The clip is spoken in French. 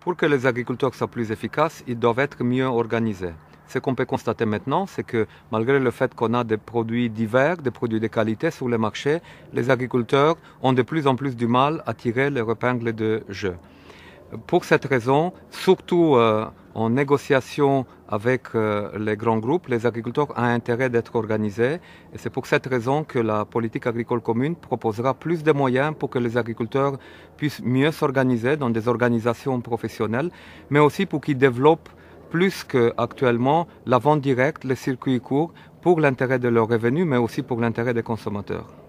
Pour que les agriculteurs soient plus efficaces, ils doivent être mieux organisés. Ce qu'on peut constater maintenant, c'est que malgré le fait qu'on a des produits divers, des produits de qualité sur le marché, les agriculteurs ont de plus en plus du mal à tirer leur épingle de jeu. Pour cette raison, surtout euh, en négociation avec euh, les grands groupes, les agriculteurs ont intérêt d'être organisés. Et c'est pour cette raison que la politique agricole commune proposera plus de moyens pour que les agriculteurs puissent mieux s'organiser dans des organisations professionnelles, mais aussi pour qu'ils développent plus qu'actuellement la vente directe, les circuits courts, pour l'intérêt de leurs revenus, mais aussi pour l'intérêt des consommateurs.